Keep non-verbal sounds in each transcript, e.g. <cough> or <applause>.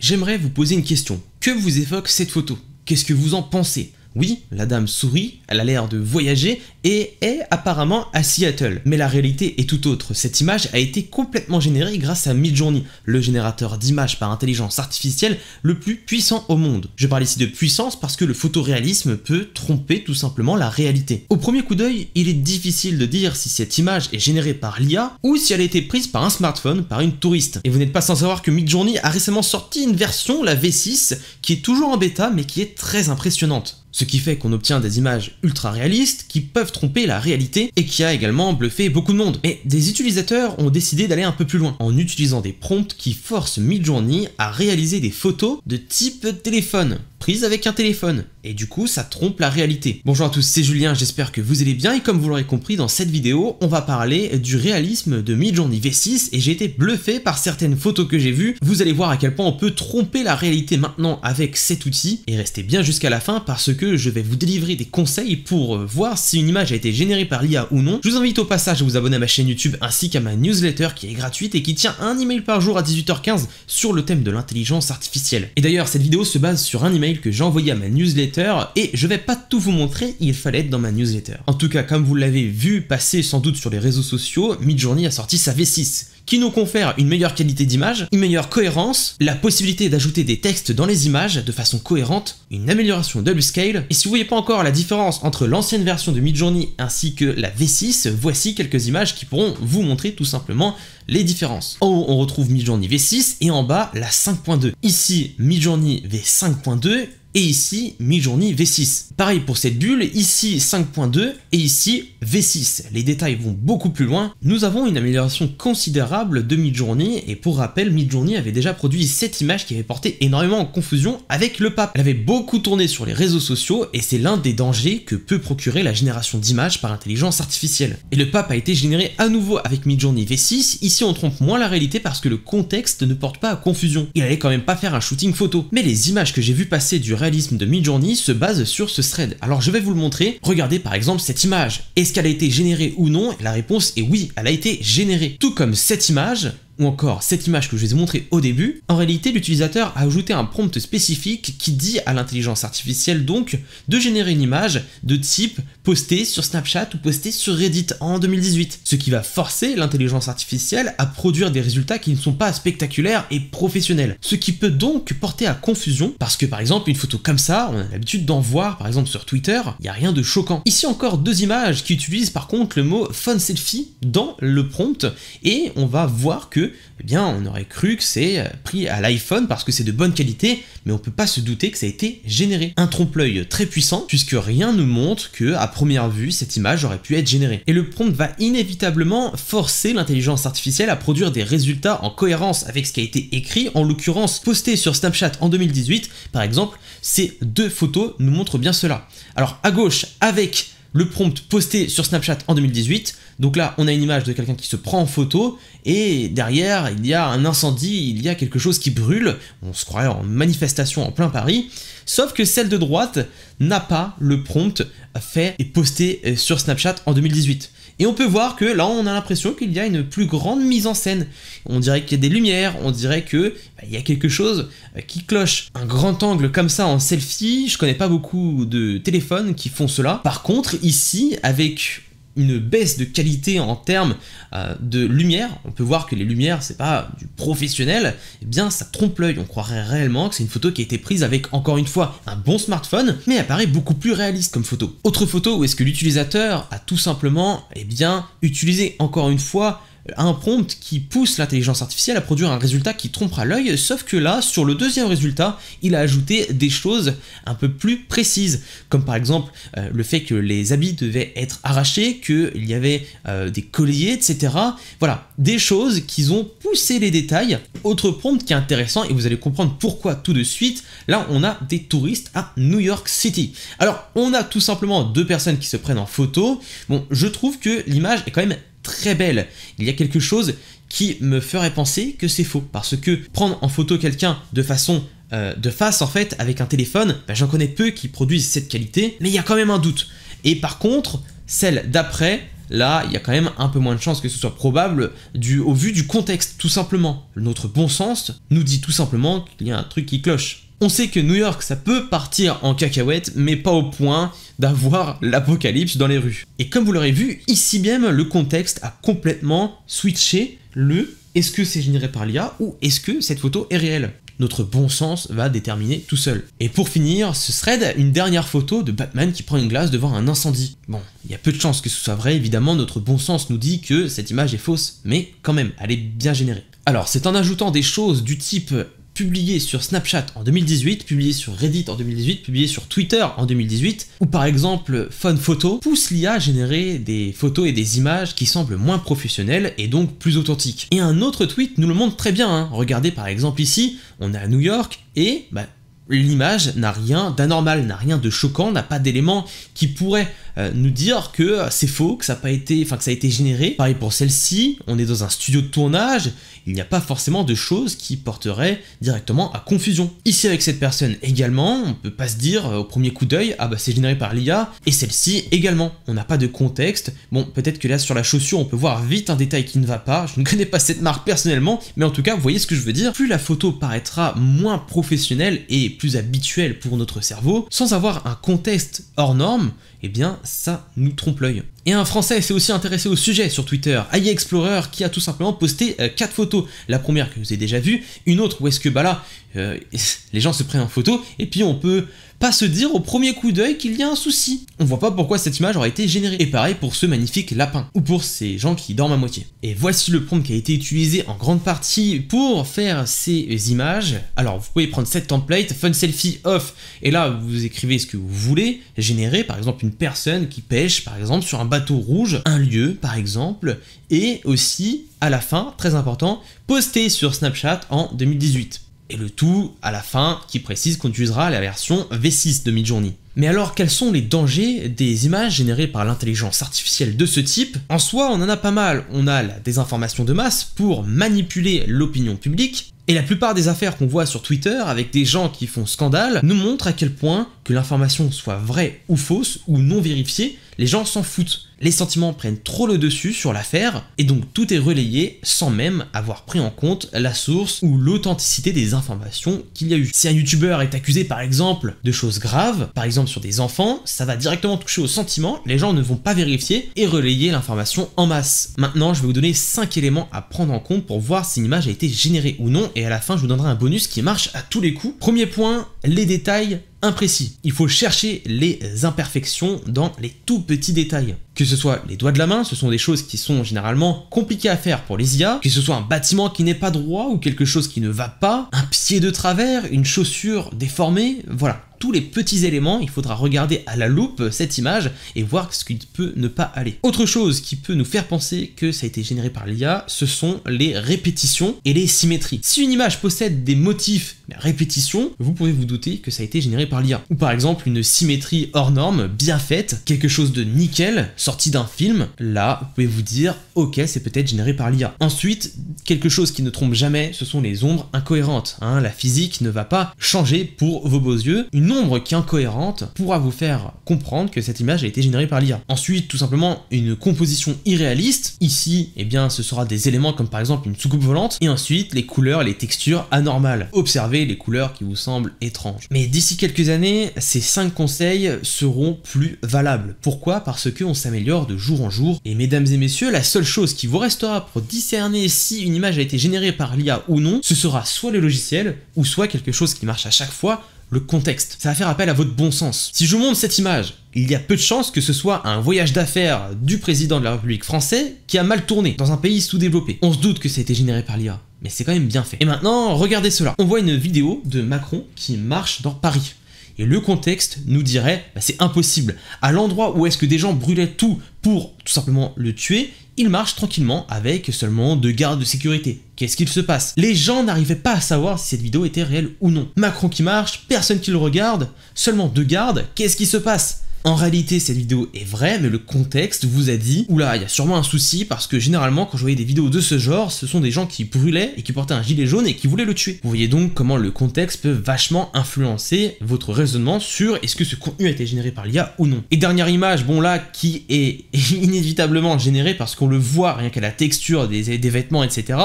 J'aimerais vous poser une question. Que vous évoque cette photo Qu'est-ce que vous en pensez oui, la dame sourit, elle a l'air de voyager et est apparemment à Seattle. Mais la réalité est tout autre. Cette image a été complètement générée grâce à Midjourney, le générateur d'images par intelligence artificielle le plus puissant au monde. Je parle ici de puissance parce que le photoréalisme peut tromper tout simplement la réalité. Au premier coup d'œil, il est difficile de dire si cette image est générée par l'IA ou si elle a été prise par un smartphone, par une touriste. Et vous n'êtes pas sans savoir que Midjourney a récemment sorti une version, la V6, qui est toujours en bêta mais qui est très impressionnante. Ce qui fait qu'on obtient des images ultra réalistes qui peuvent tromper la réalité et qui a également bluffé beaucoup de monde. Mais des utilisateurs ont décidé d'aller un peu plus loin en utilisant des prompts qui forcent Midjourney à réaliser des photos de type téléphone prises avec un téléphone. Et du coup, ça trompe la réalité. Bonjour à tous, c'est Julien, j'espère que vous allez bien et comme vous l'aurez compris dans cette vidéo, on va parler du réalisme de Midjourney V6 et j'ai été bluffé par certaines photos que j'ai vues. Vous allez voir à quel point on peut tromper la réalité maintenant avec cet outil et restez bien jusqu'à la fin parce que que je vais vous délivrer des conseils pour euh, voir si une image a été générée par l'IA ou non. Je vous invite au passage à vous abonner à ma chaîne YouTube ainsi qu'à ma newsletter qui est gratuite et qui tient un email par jour à 18h15 sur le thème de l'intelligence artificielle. Et d'ailleurs, cette vidéo se base sur un email que j'ai envoyé à ma newsletter et je vais pas tout vous montrer, il fallait être dans ma newsletter. En tout cas, comme vous l'avez vu passer sans doute sur les réseaux sociaux, Midjourney a sorti sa V6 qui nous confère une meilleure qualité d'image, une meilleure cohérence, la possibilité d'ajouter des textes dans les images de façon cohérente, une amélioration de scale. Et si vous voyez pas encore la différence entre l'ancienne version de Midjourney ainsi que la V6, voici quelques images qui pourront vous montrer tout simplement les différences. En haut, on retrouve Midjourney V6 et en bas, la 5.2. Ici, Midjourney V5.2 et ici Midjourney V6. Pareil pour cette bulle, ici 5.2 et ici V6. Les détails vont beaucoup plus loin. Nous avons une amélioration considérable de Midjourney et pour rappel, Midjourney avait déjà produit cette image qui avait porté énormément en confusion avec le pape. Elle avait beaucoup tourné sur les réseaux sociaux et c'est l'un des dangers que peut procurer la génération d'images par intelligence artificielle. Et le pape a été généré à nouveau avec Midjourney V6. Ici on trompe moins la réalité parce que le contexte ne porte pas à confusion. Il allait quand même pas faire un shooting photo. Mais les images que j'ai vu passer du réalisme de Midjourney se base sur ce thread. Alors je vais vous le montrer. Regardez par exemple cette image. Est-ce qu'elle a été générée ou non La réponse est oui, elle a été générée. Tout comme cette image ou encore cette image que je vous ai montrée au début, en réalité l'utilisateur a ajouté un prompt spécifique qui dit à l'intelligence artificielle donc de générer une image de type postée sur Snapchat ou postée sur Reddit en 2018, ce qui va forcer l'intelligence artificielle à produire des résultats qui ne sont pas spectaculaires et professionnels, ce qui peut donc porter à confusion parce que par exemple une photo comme ça, on a l'habitude d'en voir par exemple sur Twitter, il n'y a rien de choquant. Ici encore deux images qui utilisent par contre le mot fun selfie dans le prompt et on va voir que eh bien, on aurait cru que c'est euh, pris à l'iPhone parce que c'est de bonne qualité, mais on peut pas se douter que ça a été généré. Un trompe-l'œil très puissant, puisque rien ne montre que, à première vue, cette image aurait pu être générée. Et le prompt va inévitablement forcer l'intelligence artificielle à produire des résultats en cohérence avec ce qui a été écrit, en l'occurrence posté sur Snapchat en 2018, par exemple, ces deux photos nous montrent bien cela. Alors à gauche, avec le prompt posté sur Snapchat en 2018. Donc là, on a une image de quelqu'un qui se prend en photo et derrière, il y a un incendie, il y a quelque chose qui brûle. On se croirait en manifestation en plein Paris. Sauf que celle de droite n'a pas le prompt fait et posté euh, sur Snapchat en 2018. Et on peut voir que là, on a l'impression qu'il y a une plus grande mise en scène. On dirait qu'il y a des lumières, on dirait que bah, il y a quelque chose euh, qui cloche. Un grand angle comme ça en selfie, je connais pas beaucoup de téléphones qui font cela. Par contre, ici, avec une baisse de qualité en termes euh, de lumière, on peut voir que les lumières c'est pas du professionnel, eh bien ça trompe l'œil, on croirait réellement que c'est une photo qui a été prise avec encore une fois un bon smartphone, mais apparaît beaucoup plus réaliste comme photo. Autre photo où est-ce que l'utilisateur a tout simplement eh bien utilisé encore une fois un prompt qui pousse l'intelligence artificielle à produire un résultat qui trompera l'œil, sauf que là, sur le deuxième résultat, il a ajouté des choses un peu plus précises, comme par exemple euh, le fait que les habits devaient être arrachés, qu'il y avait euh, des colliers, etc. Voilà, des choses qu'ils ont poussé les détails. Autre prompt qui est intéressant, et vous allez comprendre pourquoi tout de suite, là on a des touristes à New York City. Alors, on a tout simplement deux personnes qui se prennent en photo. Bon, je trouve que l'image est quand même très belle. Il y a quelque chose qui me ferait penser que c'est faux. Parce que prendre en photo quelqu'un de façon euh, de face en fait avec un téléphone, bah, j'en connais peu qui produisent cette qualité, mais il y a quand même un doute. Et par contre, celle d'après, là, il y a quand même un peu moins de chances que ce soit probable du, au vu du contexte, tout simplement. Notre bon sens nous dit tout simplement qu'il y a un truc qui cloche. On sait que New York, ça peut partir en cacahuète, mais pas au point d'avoir l'apocalypse dans les rues. Et comme vous l'aurez vu, ici même, le contexte a complètement switché le est-ce que c'est généré par l'IA ou est-ce que cette photo est réelle notre bon sens va déterminer tout seul. Et pour finir, ce serait une dernière photo de Batman qui prend une glace devant un incendie. Bon, il y a peu de chances que ce soit vrai, évidemment, notre bon sens nous dit que cette image est fausse, mais quand même, elle est bien générée. Alors, c'est en ajoutant des choses du type publié sur Snapchat en 2018, publié sur Reddit en 2018, publié sur Twitter en 2018, ou par exemple Fun Photo, pousse l'IA à générer des photos et des images qui semblent moins professionnelles et donc plus authentiques. Et un autre tweet nous le montre très bien, hein. regardez par exemple ici, on est à New York et bah, l'image n'a rien d'anormal, n'a rien de choquant, n'a pas d'éléments qui pourraient euh, nous dire que c'est faux, que ça a pas été, enfin que ça a été généré. Pareil pour celle-ci, on est dans un studio de tournage, il n'y a pas forcément de choses qui porteraient directement à confusion. Ici avec cette personne également, on peut pas se dire euh, au premier coup d'œil, ah bah c'est généré par l'IA, et celle-ci également. On n'a pas de contexte. Bon, peut-être que là sur la chaussure, on peut voir vite un détail qui ne va pas. Je ne <laughs> connais pas cette marque personnellement, mais en tout cas, vous voyez ce que je veux dire. Plus la photo paraîtra moins professionnelle et plus habituelle pour notre cerveau, sans avoir un contexte hors norme, eh bien ça nous trompe l'œil. Et un Français s'est aussi intéressé au sujet sur Twitter, AI Explorer, qui a tout simplement posté 4 euh, photos. La première que vous avez déjà vue, une autre où est-ce que bah là, euh, <laughs> les gens se prennent en photo, et puis on peut pas se dire au premier coup d'œil qu'il y a un souci. On voit pas pourquoi cette image aurait été générée. Et pareil pour ce magnifique lapin, ou pour ces gens qui dorment à moitié. Et voici le prompt qui a été utilisé en grande partie pour faire ces images. Alors vous pouvez prendre cette template, fun selfie off, et là vous écrivez ce que vous voulez, générer par exemple une personne qui pêche par exemple sur un bateau rouge, un lieu par exemple, et aussi à la fin, très important, poster sur Snapchat en 2018 et le tout à la fin qui précise qu'on utilisera la version V6 de Midjourney. Mais alors quels sont les dangers des images générées par l'intelligence artificielle de ce type En soi, on en a pas mal. On a la désinformation de masse pour manipuler l'opinion publique, et la plupart des affaires qu'on voit sur Twitter avec des gens qui font scandale nous montrent à quel point que l'information soit vraie ou fausse ou non vérifiée, les gens s'en foutent les sentiments prennent trop le dessus sur l'affaire, et donc tout est relayé sans même avoir pris en compte la source ou l'authenticité des informations qu'il y a eu. Si un youtubeur est accusé par exemple de choses graves, par exemple sur des enfants, ça va directement toucher aux sentiments, les gens ne vont pas vérifier et relayer l'information en masse. Maintenant, je vais vous donner 5 éléments à prendre en compte pour voir si une image a été générée ou non, et à la fin je vous donnerai un bonus qui marche à tous les coups. Premier point, les détails imprécis. Il faut chercher les imperfections dans les tout petits détails que ce soit les doigts de la main, ce sont des choses qui sont généralement compliquées à faire pour les IA, que ce soit un bâtiment qui n'est pas droit ou quelque chose qui ne va pas, un pied de travers, une chaussure déformée, voilà tous les petits éléments, il faudra regarder à la loupe cette image et voir ce qui peut ne pas aller. Autre chose qui peut nous faire penser que ça a été généré par l'IA, ce sont les répétitions et les symétries. Si une image possède des motifs répétitions, vous pouvez vous douter que ça a été généré par l'IA. Ou par exemple une symétrie hors norme, bien faite, quelque chose de nickel, sorti d'un film, là vous pouvez vous dire ok c'est peut-être généré par l'IA. Ensuite, quelque chose qui ne trompe jamais, ce sont les ombres incohérentes. Hein. la physique ne va pas changer pour vos beaux yeux une nombre qui est incohérente pourra vous faire comprendre que cette image a été générée par l'IA. Ensuite, tout simplement, une composition irréaliste. Ici, eh bien, ce sera des éléments comme par exemple une soucoupe volante. Et ensuite, les couleurs les textures anormales. Observez les couleurs qui vous semblent étranges. Mais d'ici quelques années, ces 5 conseils seront plus valables. Pourquoi Parce qu'on s'améliore de jour en jour. Et mesdames et messieurs, la seule chose qui vous restera pour discerner si une image a été générée par l'IA ou non, ce sera soit le logiciel, ou soit quelque chose qui marche à chaque fois, le contexte. Ça va faire appel à votre bon sens. Si je vous montre cette image, il y a peu de chances que ce soit un voyage d'affaires du président de la République française qui a mal tourné dans un pays sous-développé. On se doute que ça a été généré par l'IA, mais c'est quand même bien fait. Et maintenant, regardez cela. On voit une vidéo de Macron qui marche dans Paris. Et le contexte nous dirait, bah, c'est impossible. À l'endroit où est-ce que des gens brûlaient tout pour tout simplement le tuer, il marche tranquillement avec seulement deux gardes de sécurité. Qu'est-ce qu'il se passe Les gens n'arrivaient pas à savoir si cette vidéo était réelle ou non. Macron qui marche, personne qui le regarde, seulement deux gardes, qu'est-ce qui se passe en réalité, cette vidéo est vraie, mais le contexte vous a dit Oula, il y a sûrement un souci parce que généralement, quand je voyais des vidéos de ce genre, ce sont des gens qui brûlaient et qui portaient un gilet jaune et qui voulaient le tuer. Vous voyez donc comment le contexte peut vachement influencer votre raisonnement sur est-ce que ce contenu a été généré par l'IA ou non. Et dernière image, bon là, qui est <laughs> inévitablement générée parce qu'on le voit rien qu'à la texture des, vêtements, etc.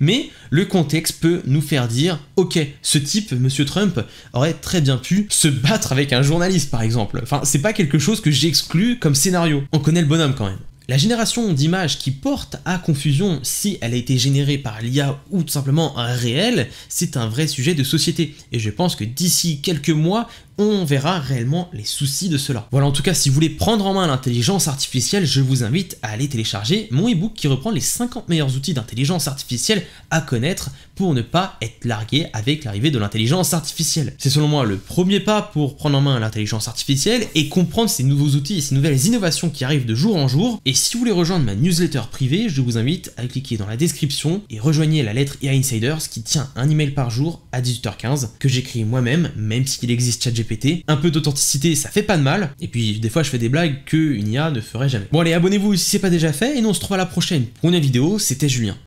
Mais le contexte peut nous faire dire Ok, ce type, monsieur Trump, aurait très bien pu se battre avec un journaliste par exemple. Enfin, c'est pas quelque chose que j'exclus comme scénario. On connaît le bonhomme quand même. La génération d'images qui porte à confusion si elle a été générée par l'IA ou tout simplement réelle, c'est un vrai sujet de société et je pense que d'ici quelques mois, on verra réellement les soucis de cela. Voilà en tout cas si vous voulez prendre en main l'intelligence artificielle, je vous invite à aller télécharger mon ebook qui reprend les 50 meilleurs outils d'intelligence artificielle à connaître pour ne pas être largué avec l'arrivée de l'intelligence artificielle. C'est selon moi le premier pas pour prendre en main l'intelligence artificielle et comprendre ces nouveaux outils et ces nouvelles innovations qui arrivent de jour en jour et et si vous voulez rejoindre ma newsletter privée, je vous invite à cliquer dans la description et rejoignez la lettre IA Insiders qui tient un email par jour à 18h15 que j'écris moi-même, même, s'il existe ChatGPT. Un peu d'authenticité, ça fait pas de mal. Et puis des fois, je fais des blagues qu'une IA ne ferait jamais. Bon allez, abonnez-vous si c'est pas déjà fait et nous on se retrouve à la prochaine pour une vidéo. C'était Julien.